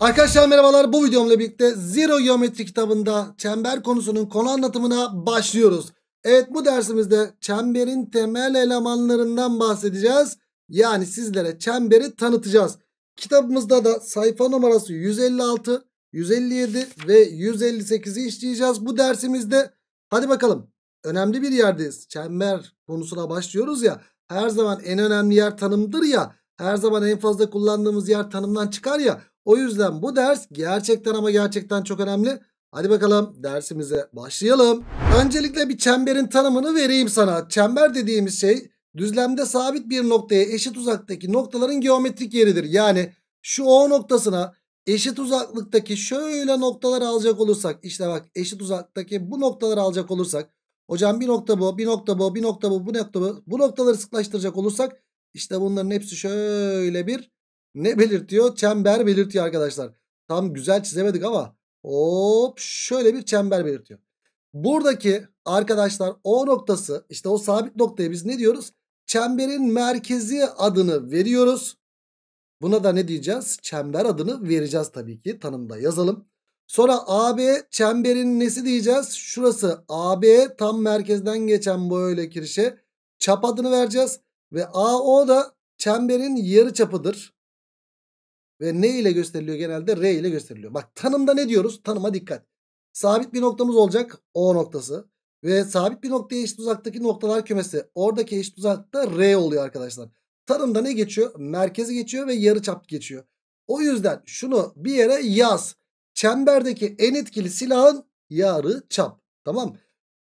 Arkadaşlar merhabalar bu videomla birlikte Zero Geometri kitabında çember konusunun konu anlatımına başlıyoruz. Evet bu dersimizde çemberin temel elemanlarından bahsedeceğiz. Yani sizlere çemberi tanıtacağız. Kitabımızda da sayfa numarası 156, 157 ve 158'i işleyeceğiz bu dersimizde. Hadi bakalım önemli bir yerdeyiz. Çember konusuna başlıyoruz ya her zaman en önemli yer tanımdır ya her zaman en fazla kullandığımız yer tanımdan çıkar ya o yüzden bu ders gerçekten ama gerçekten çok önemli. Hadi bakalım dersimize başlayalım. Öncelikle bir çemberin tanımını vereyim sana. Çember dediğimiz şey düzlemde sabit bir noktaya eşit uzaktaki noktaların geometrik yeridir. Yani şu O noktasına eşit uzaklıktaki şöyle noktalar alacak olursak işte bak eşit uzaktaki bu noktaları alacak olursak hocam bir nokta bu bir nokta bu bir nokta bu bu nokta bu bu noktaları sıklaştıracak olursak işte bunların hepsi şöyle bir ne belirtiyor? Çember belirtiyor arkadaşlar. Tam güzel çizemedik ama hop şöyle bir çember belirtiyor. Buradaki arkadaşlar o noktası işte o sabit noktaya biz ne diyoruz? Çemberin merkezi adını veriyoruz. Buna da ne diyeceğiz? Çember adını vereceğiz tabii ki tanımda yazalım. Sonra AB çemberin nesi diyeceğiz? Şurası AB tam merkezden geçen böyle kirişe çap adını vereceğiz. Ve AO da çemberin yarı çapıdır. Ve ne ile gösteriliyor genelde? R ile gösteriliyor. Bak tanımda ne diyoruz? Tanıma dikkat. Sabit bir noktamız olacak. O noktası. Ve sabit bir noktaya eşit uzaktaki noktalar kümesi. Oradaki eşit uzakta R oluyor arkadaşlar. Tanımda ne geçiyor? Merkezi geçiyor ve yarı çap geçiyor. O yüzden şunu bir yere yaz. Çemberdeki en etkili silahın yarı çap. Tamam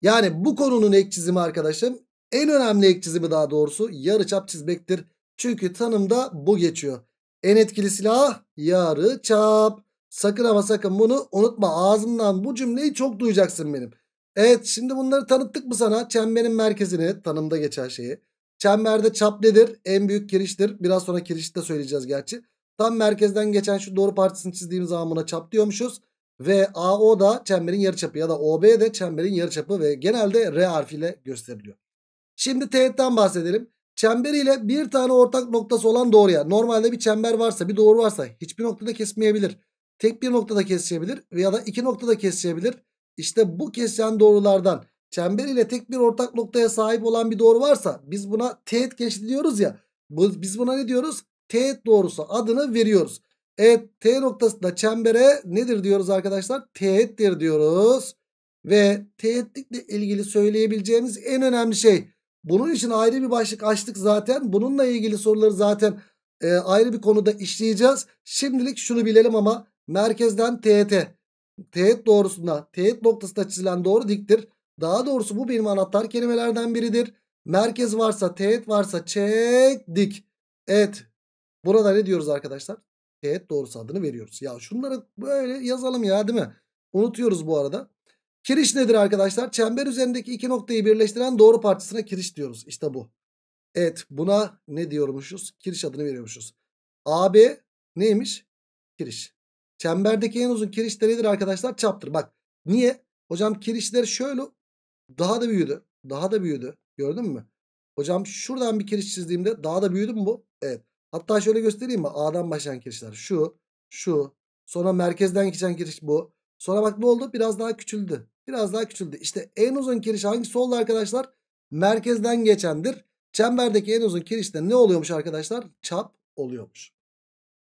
Yani bu konunun ek çizimi arkadaşım en önemli ek çizimi daha doğrusu yarı çap çizmektir. Çünkü tanımda bu geçiyor. En etkili silah yarı çap. Sakın ama sakın bunu unutma. Ağzımdan bu cümleyi çok duyacaksın benim. Evet şimdi bunları tanıttık mı sana? Çemberin merkezini tanımda geçen şeyi. Çemberde çap nedir? En büyük kiriştir. Biraz sonra kirişi de söyleyeceğiz gerçi. Tam merkezden geçen şu doğru parçasını çizdiğimiz zaman buna çap diyormuşuz. Ve AO da çemberin yarıçapı ya da OB de çemberin yarıçapı ve genelde R harfiyle gösteriliyor. Şimdi teğetten bahsedelim çemberiyle bir tane ortak noktası olan doğruya. Normalde bir çember varsa bir doğru varsa hiçbir noktada kesmeyebilir. Tek bir noktada kesişebilir veya da iki noktada kesişebilir. İşte bu kesişen doğrulardan çember ile tek bir ortak noktaya sahip olan bir doğru varsa biz buna teğet geçti diyoruz ya. biz buna ne diyoruz? Teğet doğrusu adını veriyoruz. Evet T noktasında çembere nedir diyoruz arkadaşlar? Teğettir diyoruz. Ve teğetlikle ilgili söyleyebileceğimiz en önemli şey bunun için ayrı bir başlık açtık zaten. Bununla ilgili soruları zaten e, ayrı bir konuda işleyeceğiz. Şimdilik şunu bilelim ama merkezden teğet Teğet doğrusunda teğet noktasına çizilen doğru diktir. Daha doğrusu bu benim anahtar kelimelerden biridir. Merkez varsa, teğet varsa çek dik. et. Burada ne diyoruz arkadaşlar? Teğet doğrusu adını veriyoruz. Ya şunları böyle yazalım ya değil mi? Unutuyoruz bu arada. Kiriş nedir arkadaşlar? Çember üzerindeki iki noktayı birleştiren doğru parçasına kiriş diyoruz. İşte bu. Evet buna ne diyormuşuz? Kiriş adını veriyormuşuz. AB neymiş? Kiriş. Çemberdeki en uzun kiriş nedir arkadaşlar? Çaptır. Bak niye? Hocam kirişleri şöyle daha da büyüdü. Daha da büyüdü. Gördün mü? Hocam şuradan bir kiriş çizdiğimde daha da büyüdü mü bu? Evet. Hatta şöyle göstereyim mi? A'dan başlayan kirişler. Şu, şu. Sonra merkezden geçen kiriş bu. Sonra bak ne oldu? Biraz daha küçüldü. Biraz daha küçüldü. İşte en uzun kiriş hangisi oldu arkadaşlar? Merkezden geçendir. Çemberdeki en uzun kirişte ne oluyormuş arkadaşlar? Çap oluyormuş.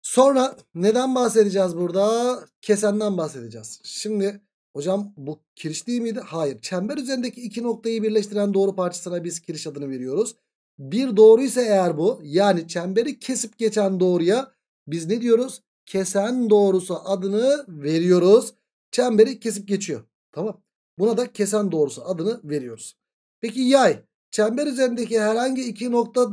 Sonra neden bahsedeceğiz burada? Kesenden bahsedeceğiz. Şimdi hocam bu kiriş değil miydi? Hayır. Çember üzerindeki iki noktayı birleştiren doğru parçasına biz kiriş adını veriyoruz. Bir doğru ise eğer bu yani çemberi kesip geçen doğruya biz ne diyoruz? Kesen doğrusu adını veriyoruz. Çemberi kesip geçiyor. Tamam. Buna da kesen doğrusu adını veriyoruz. Peki yay. Çember üzerindeki herhangi iki nokta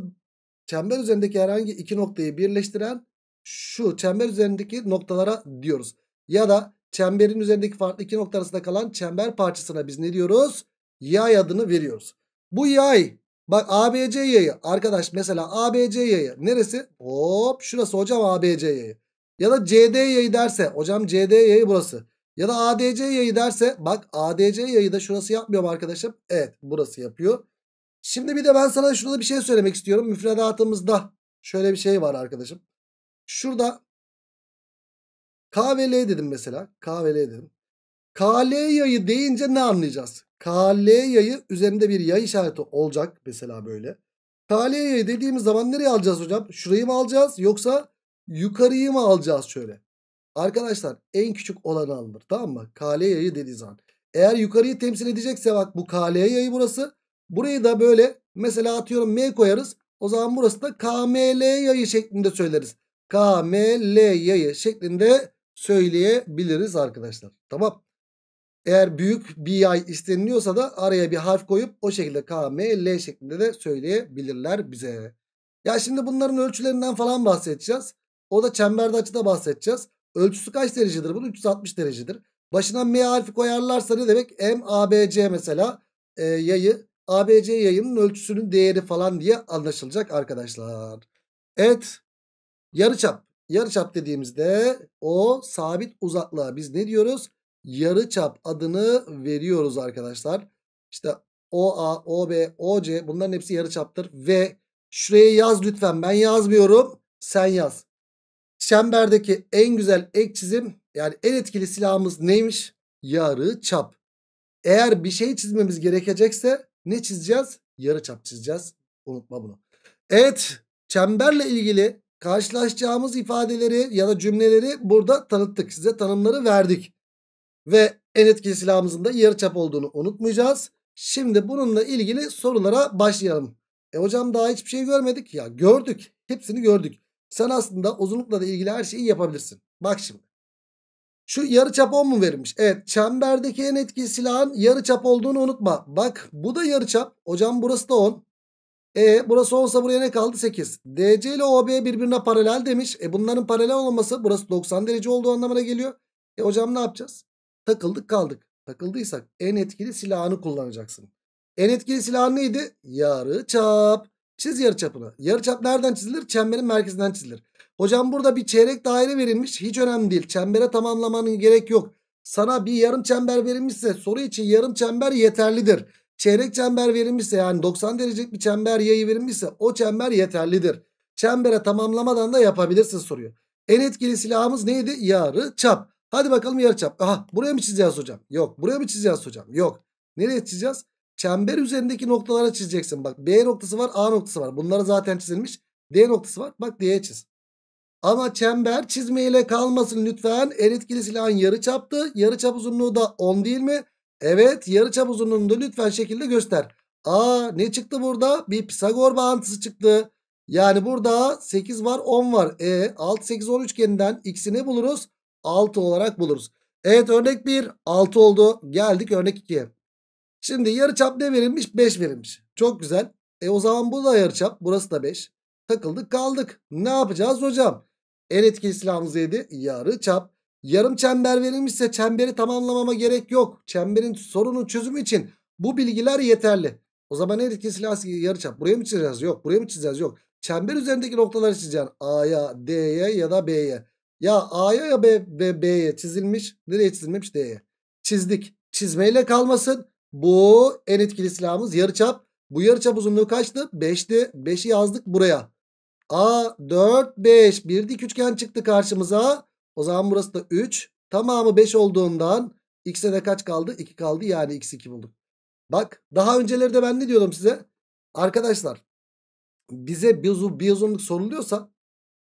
çember üzerindeki herhangi iki noktayı birleştiren şu çember üzerindeki noktalara diyoruz. Ya da çemberin üzerindeki farklı iki nokta arasında kalan çember parçasına biz ne diyoruz? Yay adını veriyoruz. Bu yay bak ABC yayı arkadaş mesela ABC yayı neresi? Hop şurası hocam ABC yayı. Ya da CD yayı derse hocam CD yayı burası. Ya da ADC yayı derse bak ADC yayı da şurası yapmıyor mu arkadaşım? Evet burası yapıyor. Şimdi bir de ben sana şurada bir şey söylemek istiyorum. Müfredatımızda şöyle bir şey var arkadaşım. Şurada K ve L dedim mesela. K ve L dedim. KL yayı deyince ne anlayacağız? KL yayı üzerinde bir yay işareti olacak mesela böyle. KL yayı dediğimiz zaman nereye alacağız hocam? Şurayı mı alacağız yoksa yukarıyı mı alacağız şöyle? Arkadaşlar en küçük olanı alınır. Tamam mı? Kale yayı dediği zaman. Eğer yukarıyı temsil edecekse bak bu kale yayı burası. Burayı da böyle mesela atıyorum M koyarız. O zaman burası da KML yayı şeklinde söyleriz. KML yayı şeklinde söyleyebiliriz arkadaşlar. Tamam. Eğer büyük bir yay isteniliyorsa da araya bir harf koyup o şekilde KML şeklinde de söyleyebilirler bize. Ya şimdi bunların ölçülerinden falan bahsedeceğiz. O da çemberde açıda bahsedeceğiz. Ölçüsü kaç derecedir bunun? 360 derecedir. Başına M harfi koyarlarsa ne demek? M, A, B, C mesela e, yayı. A, B, C yayının ölçüsünün değeri falan diye anlaşılacak arkadaşlar. Evet. Yarıçap. Yarıçap dediğimizde o sabit uzaklığa biz ne diyoruz? Yarıçap adını veriyoruz arkadaşlar. İşte OA, OB, OC bunların hepsi yarıçaptır ve şuraya yaz lütfen. Ben yazmıyorum. Sen yaz çemberdeki en güzel ek çizim yani en etkili silahımız neymiş? Yarı çap. Eğer bir şey çizmemiz gerekecekse ne çizeceğiz? Yarı çap çizeceğiz. Unutma bunu. Evet çemberle ilgili karşılaşacağımız ifadeleri ya da cümleleri burada tanıttık. Size tanımları verdik. Ve en etkili silahımızın da yarı çap olduğunu unutmayacağız. Şimdi bununla ilgili sorulara başlayalım. E hocam daha hiçbir şey görmedik ya. Gördük. Hepsini gördük. Sen aslında uzunlukla da ilgili her şeyi yapabilirsin. Bak şimdi. Şu yarıçap 10 mu verilmiş? Evet çemberdeki en etkili silahın yarıçap olduğunu unutma. Bak bu da yarıçap. Hocam burası da 10. E burası 10 ise buraya ne kaldı? 8. DC ile OB birbirine paralel demiş. E bunların paralel olması burası 90 derece olduğu anlamına geliyor. E hocam ne yapacağız? Takıldık kaldık. Takıldıysak en etkili silahını kullanacaksın. En etkili silah neydi? Yarı çap. Çiz yarıçapını. Yarıçap nereden çizilir? Çemberin merkezinden çizilir. Hocam burada bir çeyrek daire verilmiş. Hiç önemli değil. Çembere tamamlamanın gerek yok. Sana bir yarım çember verilmişse soru için yarım çember yeterlidir. Çeyrek çember verilmişse yani 90 derecelik bir çember yayı verilmişse o çember yeterlidir. Çembere tamamlamadan da yapabilirsin soruyor. En etkili silahımız neydi? Yarı çap. Hadi bakalım yarı çap. Aha buraya mı çizeceğiz hocam? Yok. Buraya mı çizeceğiz hocam? Yok. Nereye çizeceğiz? Çember üzerindeki noktalara çizeceksin. Bak B noktası var A noktası var. Bunları zaten çizilmiş. D noktası var. Bak D'ye çiz. Ama çember çizmeyle kalmasın lütfen. En silahın yarı çaptı. Yarı çap uzunluğu da 10 değil mi? Evet yarı çap uzunluğunu da lütfen şekilde göster. Aa ne çıktı burada? Bir Pisagor bağıntısı çıktı. Yani burada 8 var 10 var. E 6 8 10 üçgeninden x'i ne buluruz? 6 olarak buluruz. Evet örnek 1 6 oldu. Geldik örnek 2'ye. Şimdi yarıçap ne verilmiş? 5 verilmiş. Çok güzel. E o zaman bu da yarıçap. Burası da 5. Takıldık kaldık. Ne yapacağız hocam? En etkili silahımız neydi? Yarıçap. Yarım çember verilmişse çemberi tamamlamama gerek yok. Çemberin sorunun çözümü için bu bilgiler yeterli. O zaman en etkili silah yarıçap. Buraya mı çizeceğiz? Yok. Buraya mı çizeceğiz? Yok. Çember üzerindeki noktaları çizeceksin. A'ya, D'ye ya da B'ye. Ya A'ya ya B, B, B'ye çizilmiş. Nereye çizilmemiş? D'ye. Çizdik. Çizmeyle kalmasın. Bu en etkili silahımız yarıçap. Bu yarıçap uzunluğu kaçtı? 5'ti. 5'i yazdık buraya. A 4 5 bir dik üçgen çıktı karşımıza. O zaman burası da 3. Tamamı 5 olduğundan x'e de kaç kaldı? 2 kaldı yani x 2 bulduk. Bak daha önceleri de ben ne diyordum size? Arkadaşlar bize bir, bir uzunluk soruluyorsa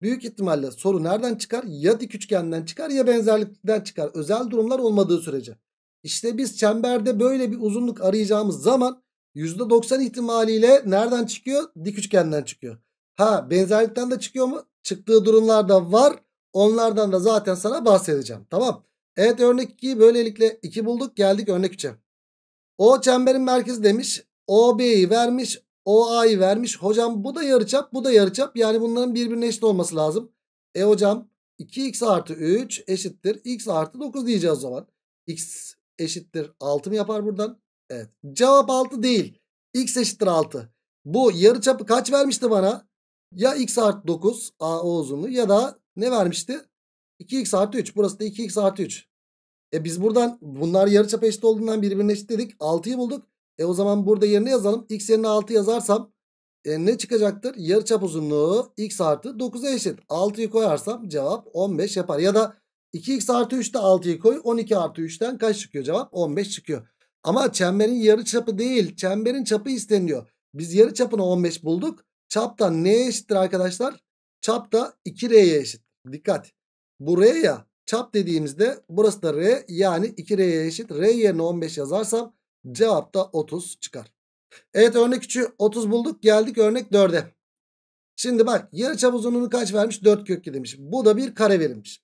büyük ihtimalle soru nereden çıkar? Ya dik üçgenden çıkar ya benzerlikten çıkar. Özel durumlar olmadığı sürece. İşte biz çemberde böyle bir uzunluk arayacağımız zaman %90 ihtimaliyle nereden çıkıyor? Dik üçgenden çıkıyor. Ha benzerlikten de çıkıyor mu? Çıktığı durumlarda var. Onlardan da zaten sana bahsedeceğim. Tamam. Evet örnek 2'yi böylelikle 2 bulduk. Geldik örnek 3'e. O çemberin merkezi demiş. OB'yi vermiş. OA'yı vermiş. Hocam bu da yarıçap bu da yarıçap. Yani bunların birbirine eşit olması lazım. E hocam 2x artı 3 eşittir. x artı 9 diyeceğiz o zaman. x eşittir 6 mı yapar buradan? Evet. Cevap 6 değil. X eşittir 6. Bu yarı çapı kaç vermişti bana? Ya x artı 9 A uzunluğu ya da ne vermişti? 2x artı 3. Burası da 2x artı 3. E biz buradan bunlar yarı yarıçap eşit olduğundan birbirine eşit dedik. 6'yı bulduk. E o zaman burada yerine yazalım. X yerine 6 yazarsam e ne çıkacaktır? Yarı çap uzunluğu x artı 9'a eşit. 6'yı koyarsam cevap 15 yapar. Ya da 2x artı 3'te 6'yı koy. 12 artı 3'ten kaç çıkıyor cevap? 15 çıkıyor. Ama çemberin yarı çapı değil. Çemberin çapı isteniyor. Biz yarı çapını 15 bulduk. Çap da neye eşittir arkadaşlar? Çap da 2R'ye eşit. Dikkat. Bu R ya. Çap dediğimizde burası da R. Yani 2R'ye eşit. R yerine 15 yazarsam cevap da 30 çıkar. Evet örnek 3'ü 30 bulduk. Geldik örnek 4'e. Şimdi bak yarı çap uzunluğunu kaç vermiş? 4 kökü demiş. Bu da bir kare verilmiş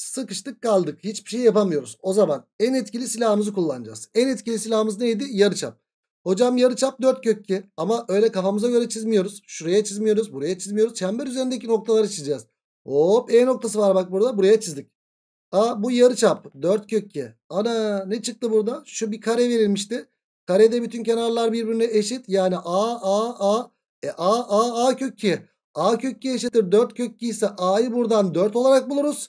sıkıştık kaldık. Hiçbir şey yapamıyoruz. O zaman en etkili silahımızı kullanacağız. En etkili silahımız neydi? Yarıçap. Hocam yarıçap 4 ki. ama öyle kafamıza göre çizmiyoruz. Şuraya çizmiyoruz, buraya çizmiyoruz. Çember üzerindeki noktaları çizeceğiz. Hop E noktası var bak burada. Buraya çizdik. Aa bu yarıçap 4 ki. Ana ne çıktı burada? Şu bir kare verilmişti. Karede bütün kenarlar birbirine eşit. Yani A A A e A A A ki. A kökki eşittir 4 kökki ise A'yı buradan 4 olarak buluruz.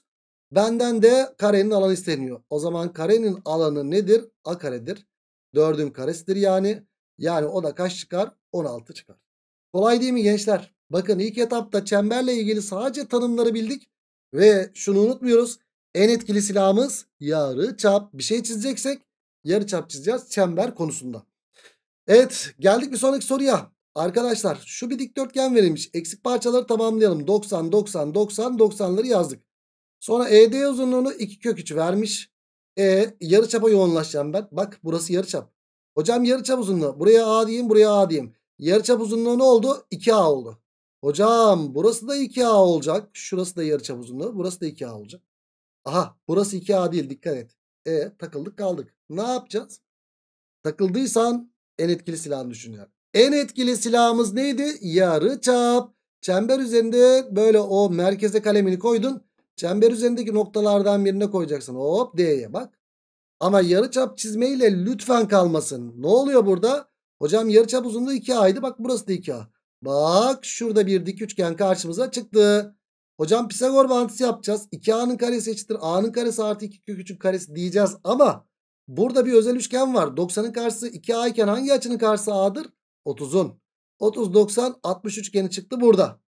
Benden de karenin alanı isteniyor. O zaman karenin alanı nedir? A karedir. 4'ün karesidir yani. Yani o da kaç çıkar? 16 çıkar. Kolay değil mi gençler? Bakın ilk etapta çemberle ilgili sadece tanımları bildik. Ve şunu unutmuyoruz. En etkili silahımız yarı çap. Bir şey çizeceksek yarı çap çizeceğiz çember konusunda. Evet geldik bir sonraki soruya. Arkadaşlar şu bir dikdörtgen verilmiş. Eksik parçaları tamamlayalım. 90, 90, 90, 90'ları yazdık. Sonra ED uzunluğunu 2 kök 3 vermiş. E yarı çapa yoğunlaşacağım ben. Bak burası yarı çap Hocam yarı çap uzunluğu. Buraya A diyeyim, buraya A diyeyim. yarı çap uzunluğu ne oldu? 2A oldu. Hocam burası da 2A olacak. Şurası da yarı çap uzunluğu. Burası da 2A olacak. Aha burası 2A değil dikkat et. E takıldık kaldık. Ne yapacağız? Takıldıysan en etkili silahını düşünüyorum. En etkili silahımız neydi? Yarı çap. Çember üzerinde böyle o merkeze kalemini koydun. Çember üzerindeki noktalardan birine koyacaksın. Hop D'ye bak. Ama yarıçap çizmeyle lütfen kalmasın. Ne oluyor burada? Hocam yarıçap uzunluğu 2A'ydı. Bak burası da 2A. Bak şurada bir dik üçgen karşımıza çıktı. Hocam Pisagor bağıntısı yapacağız. 2A'nın karesi eşittir. A'nın karesi artı 2 köküçün karesi diyeceğiz ama burada bir özel üçgen var. 90'ın karşısı 2A iken hangi açının karşısı A'dır? 30'un. 30, 90, 60 üçgeni çıktı burada.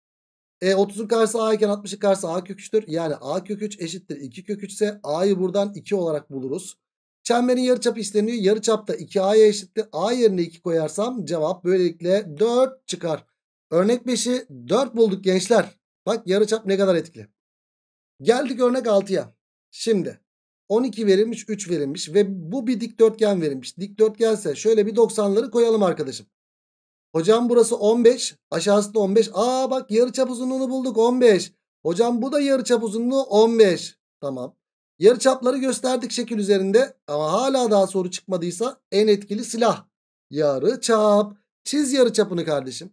E 30'un karşısı A iken 60'ın karşısı A kök Yani A kök eşittir 2 kök A'yı buradan 2 olarak buluruz. Çemberin yarıçapı isteniyor. Yarıçap da 2A'ya eşittir. A yerine 2 koyarsam cevap böylelikle 4 çıkar. Örnek 5'i 4 bulduk gençler. Bak yarıçap ne kadar etkili. Geldik örnek 6'ya. Şimdi 12 verilmiş 3 verilmiş ve bu bir dikdörtgen verilmiş. Dikdörtgense şöyle bir 90'ları koyalım arkadaşım. Hocam burası 15. Aşağısı da 15. Aa bak yarıçap uzunluğunu bulduk 15. Hocam bu da yarıçap uzunluğu 15. Tamam. Yarıçapları gösterdik şekil üzerinde ama hala daha soru çıkmadıysa en etkili silah. Yarıçap. Çiz yarıçapını kardeşim.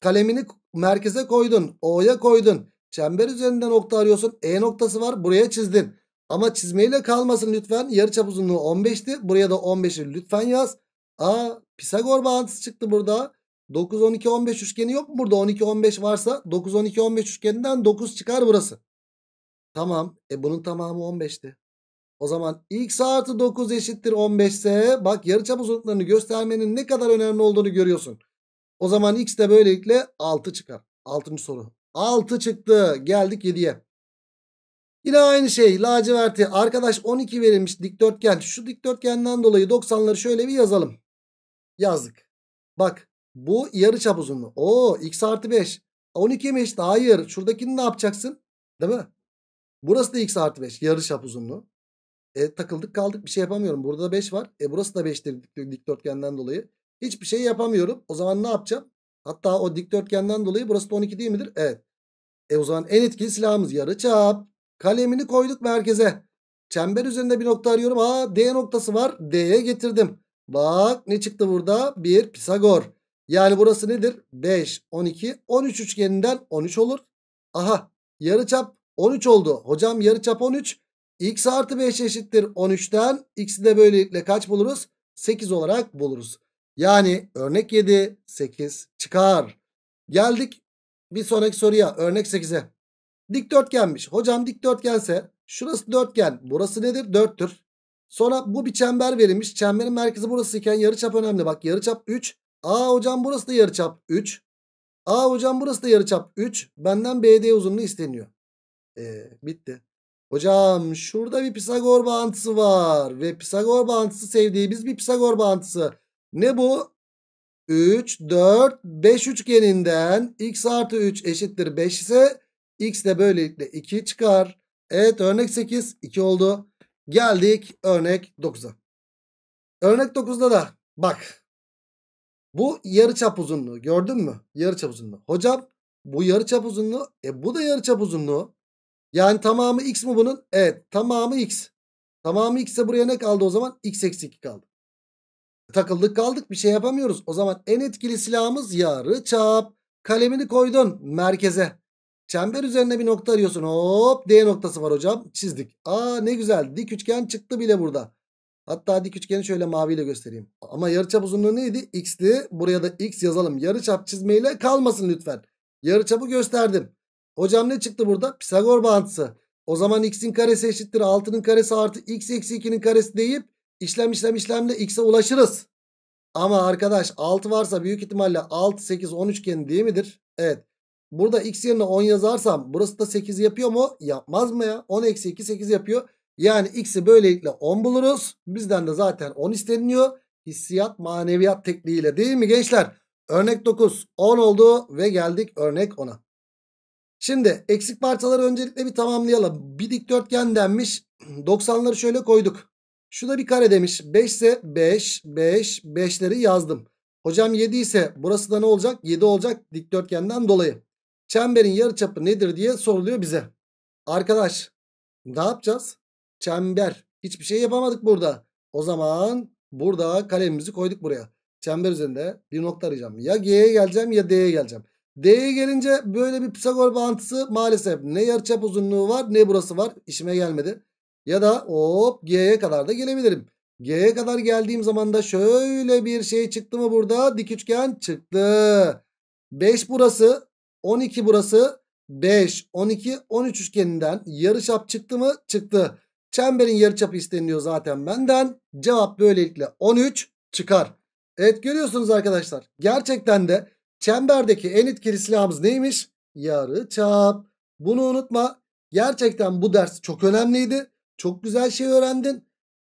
Kalemini merkeze koydun. O'ya koydun. Çember üzerinde nokta arıyorsun. E noktası var. Buraya çizdin. Ama çizmeyle kalmasın lütfen. Yarıçap uzunluğu 15'ti. Buraya da 15'i lütfen yaz. Aa Pisagor bağıntısı çıktı burada. 9 12 15 üçgeni yok mu burada? 12 15 varsa 9 12 15 üçgeninden 9 çıkar burası. Tamam. E bunun tamamı 15'ti. O zaman x artı 9 eşittir 15 ise bak yarıçap uzunluklarını göstermenin ne kadar önemli olduğunu görüyorsun. O zaman x de böylelikle 6 çıkar. 6. soru. 6 çıktı. Geldik 7'ye. Yine aynı şey laciverti arkadaş 12 verilmiş dikdörtgen. Şu dikdörtgenden dolayı 90'ları şöyle bir yazalım. Yazdık. Bak bu yarı çap uzunluğu. Oo x artı 5. 12 mi eşit? Hayır. Şuradakini ne yapacaksın? Değil mi? Burası da x artı 5. Yarı çap uzunluğu. E, takıldık kaldık bir şey yapamıyorum. Burada da 5 var. E burası da 5'tir dikdörtgenden dolayı. Hiçbir şey yapamıyorum. O zaman ne yapacağım? Hatta o dikdörtgenden dolayı burası da 12 değil midir? Evet. E o zaman en etkili silahımız yarı çap. Kalemini koyduk merkeze. Çember üzerinde bir nokta arıyorum. Aa D noktası var. D'ye getirdim. Bak ne çıktı burada? Bir Pisagor. Yani burası nedir? 5, 12, 13 üçgeninden 13 olur. Aha yarıçap 13 oldu. Hocam yarıçap 13. X artı 5 eşittir 13'ten. X'i de böylelikle kaç buluruz? 8 olarak buluruz. Yani örnek 7, 8 çıkar. Geldik bir sonraki soruya. Örnek 8'e. Dikdörtgenmiş. Hocam dikdörtgense şurası dörtgen. Burası nedir? 4'tür. Sonra bu bir çember verilmiş. Çemberin merkezi burası iken yarıçap önemli. Bak yarıçap 3. A hocam burası da yarıçap 3. A hocam burası da yarıçap 3. Benden BD uzunluğu isteniyor. E, bitti. Hocam şurada bir Pisagor bağıntısı var. Ve Pisagor bağıntısı sevdiğimiz bir Pisagor bağıntısı. Ne bu? 3, 4, 5 üçgeninden x artı 3 eşittir 5 ise x de böylelikle 2 çıkar. Evet örnek 8, 2 oldu. Geldik örnek 9'a. Örnek 9'da da bak bu yarıçap uzunluğu gördün mü? Yarıçap uzunluğu. Hocam bu yarıçap uzunluğu. E bu da yarıçap uzunluğu. Yani tamamı x mi bunun? Evet tamamı x. Tamamı x ise buraya ne kaldı o zaman? x eksi 2 kaldı. Takıldık kaldık bir şey yapamıyoruz. O zaman en etkili silahımız yarıçap. Kalemini koydun merkeze. Çember üzerine bir nokta arıyorsun. Hop D noktası var hocam. Çizdik. Aa ne güzel. Dik üçgen çıktı bile burada. Hatta dik üçgeni şöyle maviyle göstereyim. Ama yarıçap uzunluğu neydi? X'ti. Buraya da X yazalım. Yarıçap çizmeyle kalmasın lütfen. Yarıçapı gösterdim. Hocam ne çıktı burada? Pisagor bağıntısı. O zaman x'in karesi eşittir 6'nın karesi artı x eksi 2'nin karesi deyip işlem işlem işlemle x'e ulaşırız. Ama arkadaş 6 varsa büyük ihtimalle 6 8 10 üçgeni değil midir? Evet. Burada x yerine 10 yazarsam burası da 8 yapıyor mu? Yapmaz mı ya? 10 eksi 2 8 yapıyor. Yani x'i böylelikle 10 buluruz. Bizden de zaten 10 isteniliyor. Hissiyat maneviyat tekniğiyle değil mi gençler? Örnek 9 10 oldu ve geldik örnek 10'a. Şimdi eksik parçaları öncelikle bir tamamlayalım. Bir dikdörtgen denmiş. 90'ları şöyle koyduk. Şu da bir kare demiş. 5 ise 5, 5, 5'leri yazdım. Hocam 7 ise burası da ne olacak? 7 olacak dikdörtgenden dolayı. Çemberin yarıçapı nedir diye soruluyor bize. Arkadaş ne yapacağız? çember. Hiçbir şey yapamadık burada. O zaman burada kalemimizi koyduk buraya. Çember üzerinde bir nokta arayacağım. Ya G'ye geleceğim ya D'ye geleceğim. D'ye gelince böyle bir Pisagor bağıntısı maalesef ne yarıçap uzunluğu var ne burası var. işime gelmedi. Ya da hop G'ye kadar da gelebilirim. G'ye kadar geldiğim zaman da şöyle bir şey çıktı mı burada? Dik üçgen çıktı. 5 burası, 12 burası, 5, 12, 13 üçgeninden yarıçap çıktı mı? Çıktı. Çemberin yarıçapı isteniliyor zaten benden. Cevap böylelikle 13 çıkar. Evet görüyorsunuz arkadaşlar. Gerçekten de çemberdeki en etkili silahımız neymiş? Yarıçap. Bunu unutma. Gerçekten bu ders çok önemliydi. Çok güzel şey öğrendin.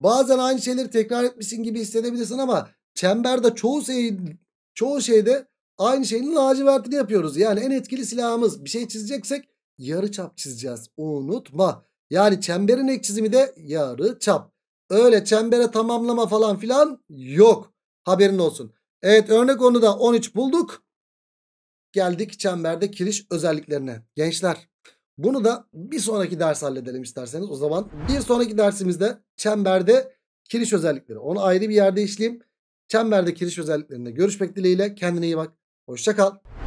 Bazen aynı şeyleri tekrar etmişsin gibi hissedebilirsin ama çemberde çoğu şey çoğu şeyde aynı şeyin lacivertini yapıyoruz. Yani en etkili silahımız bir şey çizeceksek yarıçap çizeceğiz. Unutma. Yani çemberin ek çizimi de yarı çap. Öyle çembere tamamlama falan filan yok. Haberin olsun. Evet örnek onu da 13 bulduk. Geldik çemberde kiriş özelliklerine. Gençler bunu da bir sonraki ders halledelim isterseniz. O zaman bir sonraki dersimizde çemberde kiriş özellikleri. Onu ayrı bir yerde işleyeyim. Çemberde kiriş özelliklerinde görüşmek dileğiyle. Kendine iyi bak. Hoşçakal.